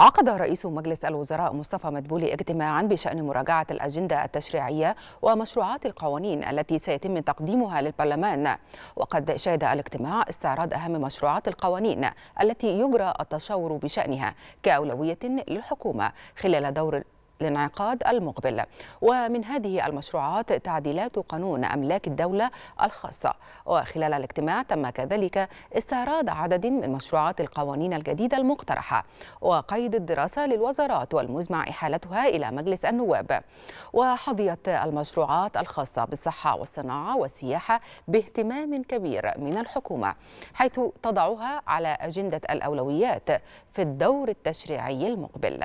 عقد رئيس مجلس الوزراء مصطفى مدبولي اجتماعا بشأن مراجعة الأجندة التشريعية ومشروعات القوانين التي سيتم تقديمها للبرلمان وقد شهد الاجتماع استعراض أهم مشروعات القوانين التي يجرى التشاور بشأنها كأولوية للحكومة خلال دور الانعقاد المقبل ومن هذه المشروعات تعديلات قانون أملاك الدولة الخاصة وخلال الاجتماع تم كذلك استعراض عدد من مشروعات القوانين الجديدة المقترحة وقيد الدراسة للوزارات والمزمع إحالتها إلى مجلس النواب وحظيت المشروعات الخاصة بالصحة والصناعة والسياحة باهتمام كبير من الحكومة حيث تضعها على أجندة الأولويات في الدور التشريعي المقبل